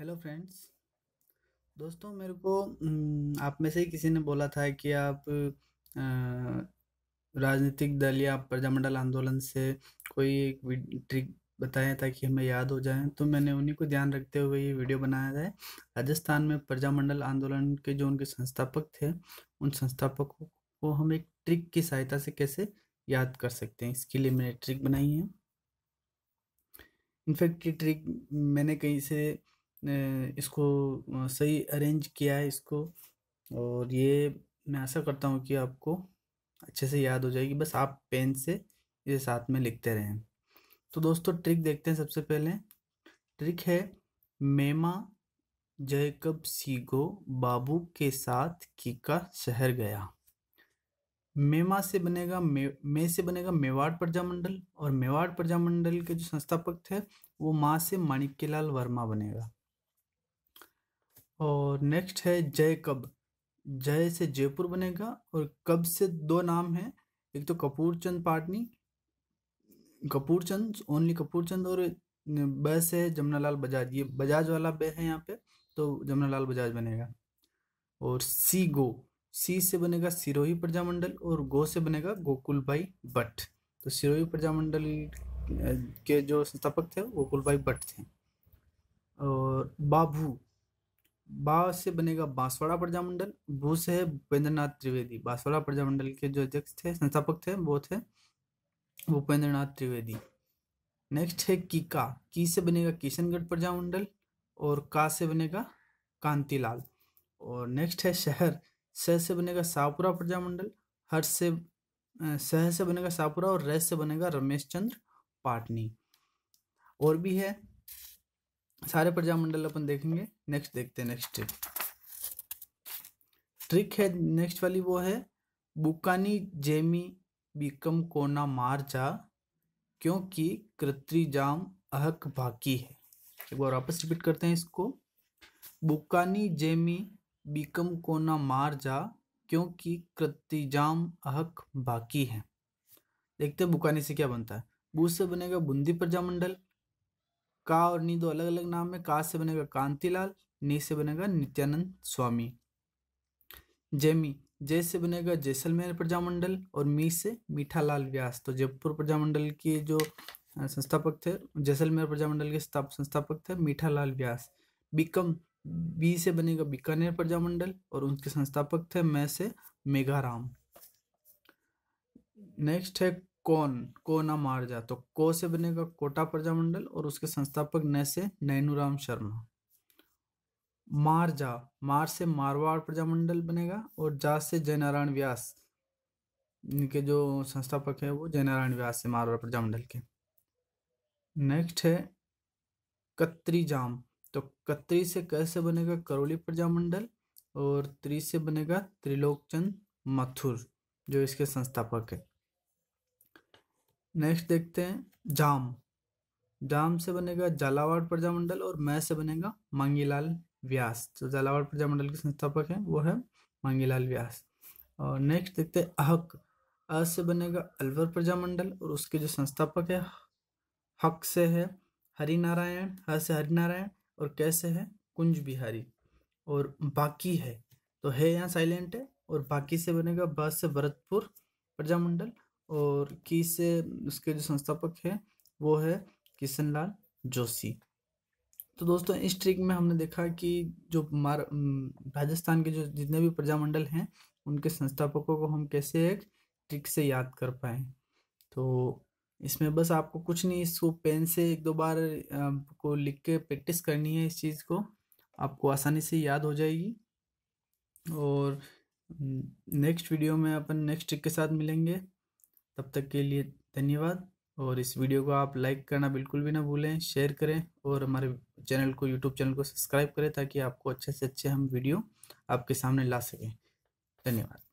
hello friends दोस्तों मेरे को आप में से ही किसी ने बोला था कि आप राजनीतिक दल या प्रजामंडल आंदोलन से कोई एक ट्रिक बताएं ताकि हमें याद हो जाए तो मैंने उन्हीं को ध्यान रखते हुए ये वीडियो बनाया है राजस्थान में प्रजामंडल आंदोलन के जो उनके संस्थापक थे उन संस्थापकों को हम एक ट्रिक की सहायता से कैसे याद कर सकते हैं इसके लिए मैंने ट्रिक बनाई है इनफैक्ट ये ट्रिक मैंने कहीं से इसको सही अरेंज किया है इसको और ये मैं आशा करता हूँ कि आपको अच्छे से याद हो जाएगी बस आप पेन से इसे साथ में लिखते रहें तो दोस्तों ट्रिक देखते हैं सबसे पहले ट्रिक है मेमा जयकब सीगो बाबू के साथ कीका शहर गया मेमा से बनेगा मे मे से बनेगा मेवाड़ प्रजामंडल और मेवाड़ प्रजामंडल के जो संस्थापक थे वो माँ से माणिक्यलाल वर्मा बनेगा और नेक्स्ट है जय कब जय से जयपुर बनेगा और कब से दो नाम हैं एक तो कपूर चंद पाटनी कपूर चंद ओनली कपूर चंद और ब से है लाल बजाज ये बजाज वाला बे है यहाँ पे तो जमुना लाल बजाज बनेगा और सी गो सी से बनेगा सिरोही प्रजामंडल और गो से बनेगा गोकुल भाई भट्ट तो सिरोही प्रजामंडल के जो संस्थापक थे गोकुल भाई भट्ट थे और बाबू बा से बनेगा बांसवाड़ा प्रजामंडल भू से है भूपेंद्रनाथ त्रिवेदी बांसवाड़ा प्रजामंडल के जो अध्यक्ष थे संस्थापक थे वो थे भूपेंद्रनाथ त्रिवेदी नेक्स्ट है कीका की से बनेगा किशनगढ़ प्रजामंडल और का से बनेगा कांतीलाल और नेक्स्ट है शहर सह से बनेगा शाहपुरा प्रजामंडल हर से सह से बनेगा शाहपुरा और रह से बनेगा रमेश चंद्र पाटनी और भी है सारे प्रजामंडल अपन देखेंगे नेक्स्ट देखते हैं नेक्स्ट ट्रिक ट्रिक है नेक्स्ट वाली वो है बुकानी जेमी बीकम कोना मार जा क्योंकि कृत्रि जाम अहक बाकी है एक बार वापस रिपीट करते हैं इसको बुकानी जेमी बीकम कोना मार जा क्योंकि कृत्रिजाम अहक बाकी है देखते हैं बुकानी से क्या बनता है बूथ से बनेगा बूंदी प्रजामंडल का और नी दो अलग अलग नाम है का से बनेगा कांतिलाल नी से बनेगा नित्यानंद स्वामी जेमी जय से बनेगा जैसलमेर प्रजामंडल और मी से मीठालाल व्यास तो जयपुर प्रजामंडल के जो संस्थापक थे जैसलमेर प्रजामंडल के संस्थापक थे मीठालाल व्यास बीकम बी से बनेगा बीकानेर प्रजामंडल और उनके संस्थापक थे मैं से मेघाराम नेक्स्ट है कौन को ना मार जा तो को से बनेगा कोटा प्रजामंडल और उसके संस्थापक न से नैनूराम शर्मा मार जा मार से मारवाड़ प्रजामंडल बनेगा और जा से जयनारायण व्यास इनके जो संस्थापक है वो जयनारायण व्यास से मारवाड़ प्रजामंडल के नेक्स्ट है कत्री जाम तो कत्री से कैसे बनेगा करौली प्रजामंडल और त्री से बनेगा त्रिलोकचंद मथुर जो इसके संस्थापक है नेक्स्ट देखते हैं जाम जाम से बनेगा झालावाड़ प्रजामंडल और मैं से बनेगा मांगीलाल व्यास जो तो झालावाड़ प्रजामंडल के संस्थापक हैं वो है मांगीलाल व्यास और नेक्स्ट देखते हैं अहक अ से बनेगा अलवर प्रजामंडल और उसके जो संस्थापक है हक से है हरिनारायण ह से हरिनारायण और कैसे है कुंज बिहारी और बाकी है तो है यहाँ साइलेंट है और बाकी से बनेगा ब से भरतपुर प्रजामंडल और किस से उसके जो संस्थापक है वो है किशन लाल जोशी तो दोस्तों इस ट्रिक में हमने देखा कि जो मार राजस्थान के जो जितने भी प्रजामंडल हैं उनके संस्थापकों को हम कैसे एक ट्रिक से याद कर पाए तो इसमें बस आपको कुछ नहीं इसको पेन से एक दो बार आपको लिख के प्रैक्टिस करनी है इस चीज़ को आपको आसानी से याद हो जाएगी और नेक्स्ट वीडियो में अपन नेक्स्ट ट्रिक के साथ मिलेंगे तब तक के लिए धन्यवाद और इस वीडियो को आप लाइक करना बिल्कुल भी ना भूलें शेयर करें और हमारे चैनल को यूट्यूब चैनल को सब्सक्राइब करें ताकि आपको अच्छे से अच्छे हम वीडियो आपके सामने ला सकें धन्यवाद